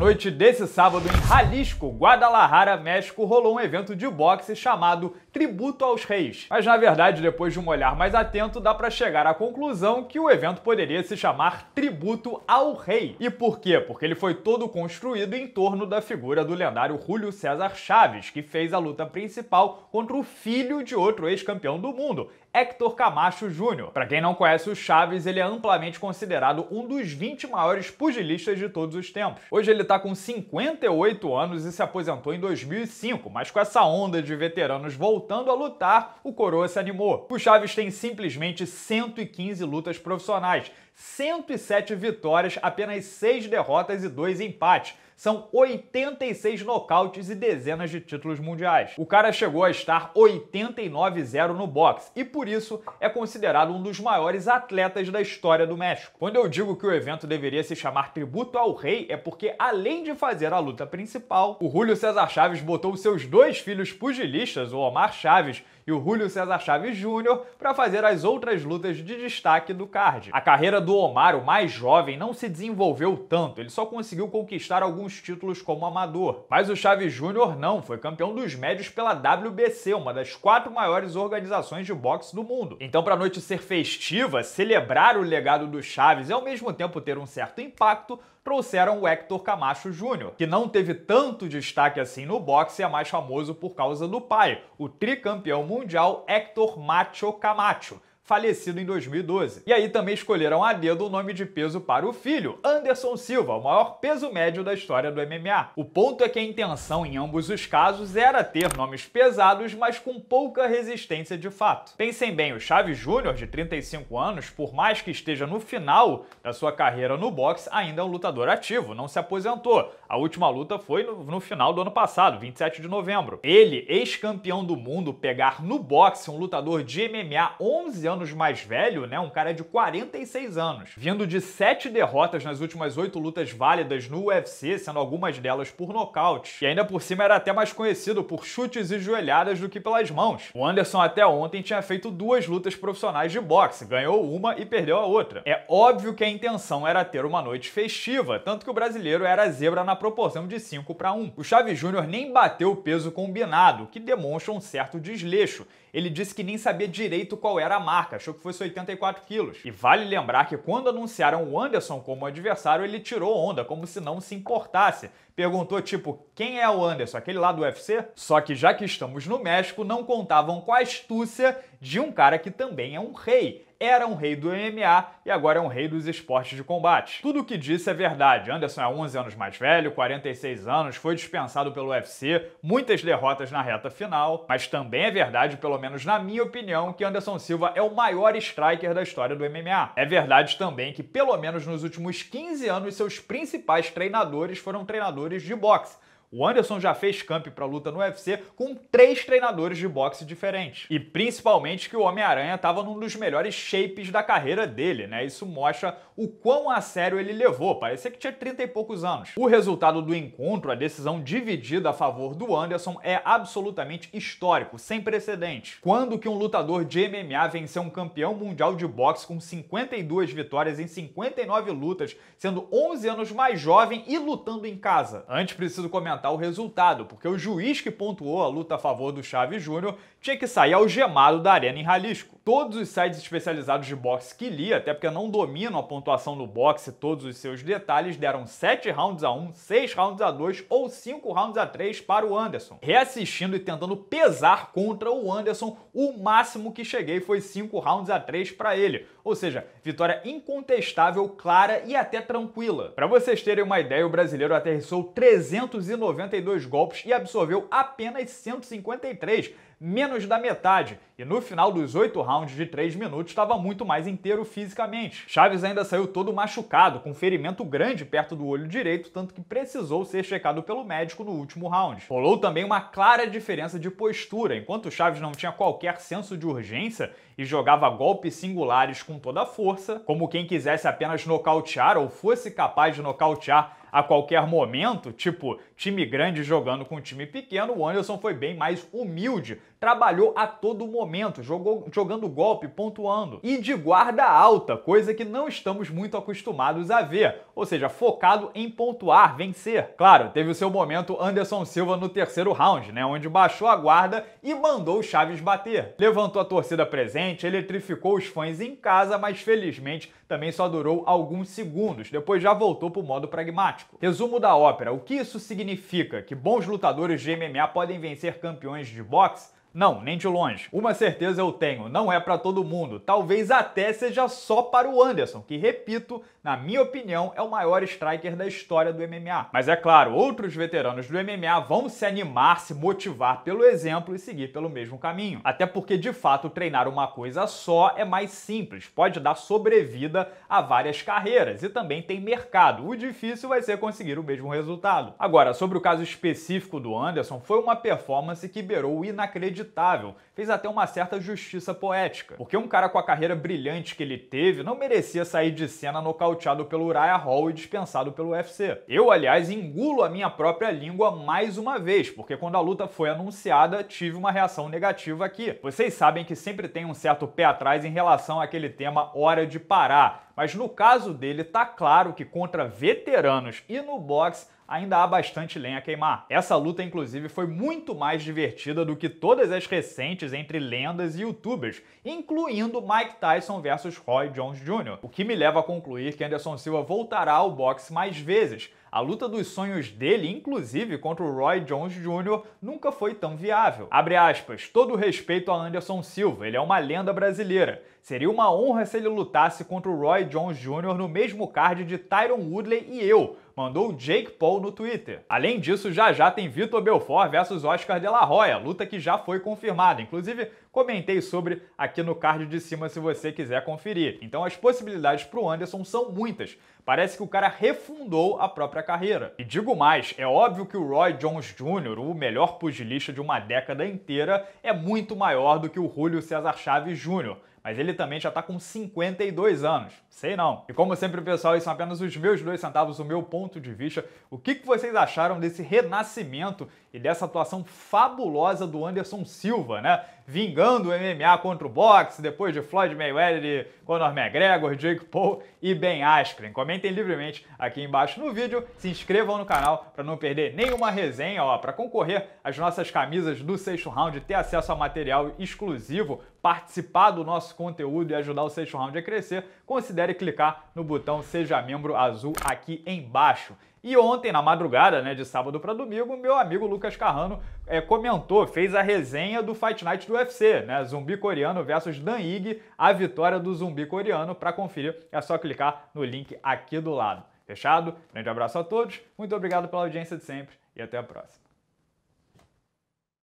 noite desse sábado, em Jalisco, Guadalajara, México, rolou um evento de boxe chamado Tributo aos Reis. Mas na verdade, depois de um olhar mais atento, dá para chegar à conclusão que o evento poderia se chamar Tributo ao Rei. E por quê? Porque ele foi todo construído em torno da figura do lendário Júlio César Chaves, que fez a luta principal contra o filho de outro ex-campeão do mundo, Héctor Camacho Júnior. Para quem não conhece o Chaves, ele é amplamente considerado um dos 20 maiores pugilistas de todos os tempos. Hoje ele está com 58 anos e se aposentou em 2005, mas com essa onda de veteranos voltando a lutar, o coroa se animou. O Chaves tem simplesmente 115 lutas profissionais 107 vitórias, apenas 6 derrotas e 2 empates. São 86 nocautes e dezenas de títulos mundiais. O cara chegou a estar 89-0 no boxe e por isso é considerado um dos maiores atletas da história do México. Quando eu digo que o evento deveria se chamar Tributo ao Rei é porque além de fazer a luta principal, o Julio César Chaves botou seus dois filhos pugilistas, o Omar Chaves e o Julio César Chaves Júnior para fazer as outras lutas de destaque do card. A carreira do Omar, o mais jovem, não se desenvolveu tanto, ele só conseguiu conquistar alguns títulos como amador. Mas o Chaves Júnior não, foi campeão dos médios pela WBC, uma das quatro maiores organizações de boxe do mundo. Então, para a noite ser festiva, celebrar o legado do Chaves e ao mesmo tempo ter um certo impacto, trouxeram o Hector Camacho Júnior, que não teve tanto destaque assim no boxe e é mais famoso por causa do pai, o tricampeão mundial mundial Hector Macho Camacho falecido em 2012. E aí também escolheram a dedo o nome de peso para o filho, Anderson Silva, o maior peso médio da história do MMA. O ponto é que a intenção em ambos os casos era ter nomes pesados, mas com pouca resistência de fato. Pensem bem, o Chaves Júnior, de 35 anos, por mais que esteja no final da sua carreira no boxe, ainda é um lutador ativo, não se aposentou. A última luta foi no, no final do ano passado, 27 de novembro. Ele, ex-campeão do mundo, pegar no boxe um lutador de MMA 11 anos anos mais velho, né, um cara de 46 anos, vindo de sete derrotas nas últimas oito lutas válidas no UFC, sendo algumas delas por nocaute. E ainda por cima era até mais conhecido por chutes e joelhadas do que pelas mãos. O Anderson até ontem tinha feito duas lutas profissionais de boxe, ganhou uma e perdeu a outra. É óbvio que a intenção era ter uma noite festiva, tanto que o brasileiro era zebra na proporção de 5 para 1. O Chaves Júnior nem bateu o peso combinado, que demonstra um certo desleixo. Ele disse que nem sabia direito qual era a marca marca, achou que fosse 84 quilos. E vale lembrar que quando anunciaram o Anderson como adversário, ele tirou onda, como se não se importasse. Perguntou tipo, quem é o Anderson? Aquele lá do UFC? Só que já que estamos no México, não contavam com a astúcia de um cara que também é um rei era um rei do MMA e agora é um rei dos esportes de combate. Tudo o que disse é verdade. Anderson é 11 anos mais velho, 46 anos, foi dispensado pelo UFC, muitas derrotas na reta final, mas também é verdade, pelo menos na minha opinião, que Anderson Silva é o maior striker da história do MMA. É verdade também que, pelo menos nos últimos 15 anos, seus principais treinadores foram treinadores de boxe o Anderson já fez camp para luta no UFC com três treinadores de boxe diferentes. E principalmente que o Homem-Aranha estava num dos melhores shapes da carreira dele, né? Isso mostra o quão a sério ele levou, parecia que tinha 30 e poucos anos. O resultado do encontro, a decisão dividida a favor do Anderson, é absolutamente histórico, sem precedente. Quando que um lutador de MMA venceu um campeão mundial de boxe com 52 vitórias em 59 lutas, sendo 11 anos mais jovem e lutando em casa? Antes preciso comentar inventar tá o resultado, porque o juiz que pontuou a luta a favor do Chave Júnior tinha que sair algemado da arena em Jalisco. Todos os sites especializados de boxe que li, até porque não dominam a pontuação do boxe e todos os seus detalhes, deram 7 rounds a 1, 6 rounds a 2 ou 5 rounds a 3 para o Anderson. Reassistindo e tentando pesar contra o Anderson, o máximo que cheguei foi 5 rounds a 3 para ele. Ou seja, vitória incontestável, clara e até tranquila. Para vocês terem uma ideia, o brasileiro aterrissou 390 92 golpes e absorveu apenas 153, menos da metade, e no final dos oito rounds de três minutos estava muito mais inteiro fisicamente. Chaves ainda saiu todo machucado, com um ferimento grande perto do olho direito, tanto que precisou ser checado pelo médico no último round. Rolou também uma clara diferença de postura, enquanto Chaves não tinha qualquer senso de urgência e jogava golpes singulares com toda a força, como quem quisesse apenas nocautear ou fosse capaz de nocautear a qualquer momento, tipo time grande jogando com time pequeno, o Anderson foi bem mais humilde, trabalhou a todo momento, jogou, jogando golpe, pontuando. E de guarda alta, coisa que não estamos muito acostumados a ver, ou seja, focado em pontuar, vencer. Claro, teve o seu momento Anderson Silva no terceiro round, né, onde baixou a guarda e mandou o Chaves bater. Levantou a torcida presente, eletrificou os fãs em casa, mas felizmente também só durou alguns segundos, depois já voltou pro modo pragmático prático. Resumo da ópera: o que isso significa? Que bons lutadores de MMA podem vencer campeões de boxe? Não, nem de longe. Uma certeza eu tenho, não é para todo mundo. Talvez até seja só para o Anderson, que repito, na minha opinião, é o maior striker da história do MMA. Mas é claro, outros veteranos do MMA vão se animar, se motivar pelo exemplo e seguir pelo mesmo caminho. Até porque, de fato, treinar uma coisa só é mais simples, pode dar sobrevida a várias carreiras e também tem mercado. O difícil vai ser conseguir o mesmo resultado. Agora, sobre o caso específico do Anderson, foi uma performance que beirou o inacreditável, fez até uma certa justiça poética. Porque um cara com a carreira brilhante que ele teve não merecia sair de cena no nocauteado nocauteado pelo Uriah Hall e dispensado pelo UFC. Eu, aliás, engulo a minha própria língua mais uma vez, porque quando a luta foi anunciada, tive uma reação negativa aqui. Vocês sabem que sempre tem um certo pé atrás em relação àquele tema hora de parar mas no caso dele, tá claro que contra veteranos e no boxe ainda há bastante lenha a queimar. Essa luta, inclusive, foi muito mais divertida do que todas as recentes entre lendas e youtubers, incluindo Mike Tyson versus Roy Jones Jr., o que me leva a concluir que Anderson Silva voltará ao boxe mais vezes, a luta dos sonhos dele, inclusive contra o Roy Jones Jr., nunca foi tão viável. Abre aspas, todo respeito a Anderson Silva, ele é uma lenda brasileira. Seria uma honra se ele lutasse contra o Roy Jones Jr. no mesmo card de Tyron Woodley e eu, mandou Jake Paul no Twitter. Além disso, já já tem Vitor Belfort versus Oscar De La Hoya, luta que já foi confirmada. Inclusive, comentei sobre aqui no card de cima se você quiser conferir. Então as possibilidades para o Anderson são muitas, Parece que o cara refundou a própria carreira. E digo mais, é óbvio que o Roy Jones Jr., o melhor pugilista de uma década inteira, é muito maior do que o Julio César Chaves Jr., mas ele também já tá com 52 anos. Sei não. E como sempre, pessoal, isso são apenas os meus dois centavos, o meu ponto de vista. O que, que vocês acharam desse renascimento e dessa atuação fabulosa do Anderson Silva, né? vingando o MMA contra o boxe, depois de Floyd Mayweather e Conor McGregor, Jake Paul e Ben Askren. Comentem livremente aqui embaixo no vídeo, se inscrevam no canal para não perder nenhuma resenha, ó, para concorrer às nossas camisas do sexto round, ter acesso a material exclusivo participar do nosso conteúdo e ajudar o Sexto Round a crescer, considere clicar no botão Seja Membro azul aqui embaixo. E ontem, na madrugada, né, de sábado para domingo, meu amigo Lucas Carrano é, comentou, fez a resenha do Fight Night do UFC, né? Zumbi coreano versus Dan Ige, a vitória do zumbi coreano. Para conferir, é só clicar no link aqui do lado. Fechado? Grande abraço a todos, muito obrigado pela audiência de sempre e até a próxima.